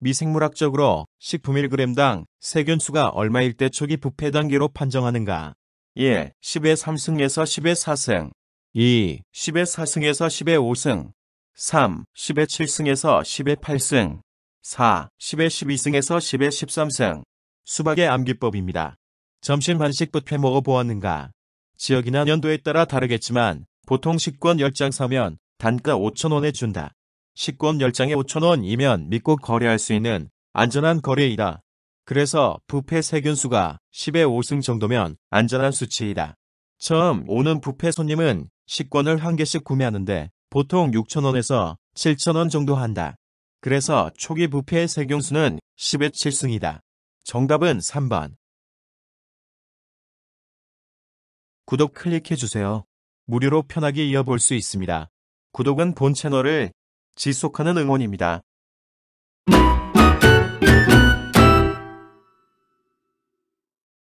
미생물학적으로 식품 1g당 세균수가 얼마일 때 초기 부패 단계로 판정하는가? 1. 10의 3승에서 10의 4승 2. 10의 4승에서 10의 5승 3. 10의 7승에서 10의 8승 4. 10의 12승에서 10의 13승 수박의 암기법입니다. 점심 반식부터 먹어보았는가? 지역이나 연도에 따라 다르겠지만 보통 식권 10장 사면 단가 5천원에 준다. 식권 10장에 5천원이면 믿고 거래할 수 있는 안전한 거래이다. 그래서 부패 세균수가 10에 5승 정도면 안전한 수치이다. 처음 오는 부패 손님은 식권을 한 개씩 구매하는데 보통 6천원에서 7천원 정도 한다. 그래서 초기 부패 세균수는 10에 7승이다. 정답은 3번. 구독 클릭해주세요. 무료로 편하게 이어볼 수 있습니다. 구독은 본 채널을 지속하는 응원입니다.